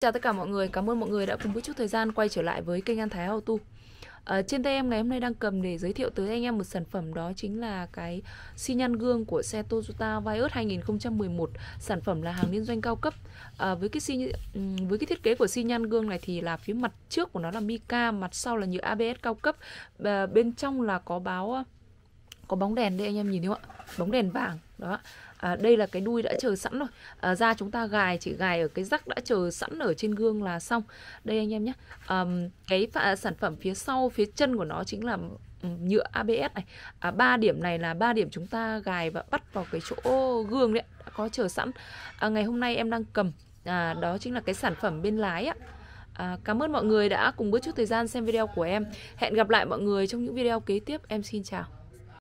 Chào tất cả mọi người, cảm ơn mọi người đã cùng một chút thời gian quay trở lại với kênh An Thái Auto. À, trên tay em ngày hôm nay đang cầm để giới thiệu tới anh em một sản phẩm đó chính là cái xi nhan gương của xe Toyota Vios 2011 sản phẩm là hàng liên doanh cao cấp à, với cái xi với cái thiết kế của xi nhan gương này thì là phía mặt trước của nó là mica mặt sau là nhựa ABS cao cấp à, bên trong là có báo có bóng đèn đây anh em nhìn thấy không ạ bóng đèn vàng đó à, đây là cái đuôi đã chờ sẵn rồi à, da chúng ta gài chỉ gài ở cái rắc đã chờ sẵn ở trên gương là xong đây anh em nhé à, cái sản phẩm phía sau phía chân của nó chính là nhựa ABS này à, điểm này là ba điểm chúng ta gài và bắt vào cái chỗ gương đấy đã có chờ sẵn à, ngày hôm nay em đang cầm à, đó chính là cái sản phẩm bên lái ạ À, cảm ơn mọi người đã cùng bước chút thời gian xem video của em. Hẹn gặp lại mọi người trong những video kế tiếp. Em xin chào.